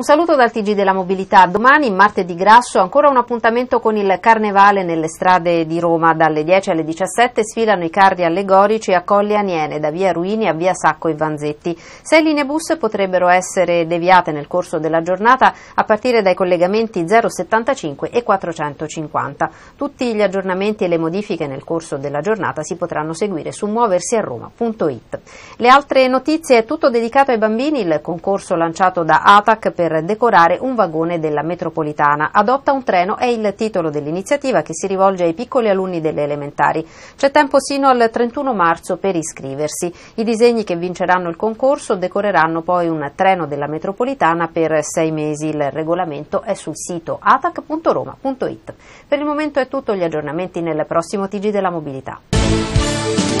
Un saluto dal TG della Mobilità. Domani, martedì grasso, ancora un appuntamento con il Carnevale nelle strade di Roma. Dalle 10 alle 17 sfilano i carri allegorici a Colli Aniene, da via Ruini a via Sacco e Vanzetti. Sei linee bus potrebbero essere deviate nel corso della giornata a partire dai collegamenti 075 e 450. Tutti gli aggiornamenti e le modifiche nel corso della giornata si potranno seguire su muoversiaroma.it. Le altre notizie è tutto dedicato ai bambini, il concorso lanciato da ATAC per per decorare un vagone della metropolitana. Adotta un treno è il titolo dell'iniziativa che si rivolge ai piccoli alunni delle elementari. C'è tempo sino al 31 marzo per iscriversi. I disegni che vinceranno il concorso decoreranno poi un treno della metropolitana per sei mesi. Il regolamento è sul sito atac.roma.it. Per il momento è tutto, gli aggiornamenti nel prossimo TG della mobilità.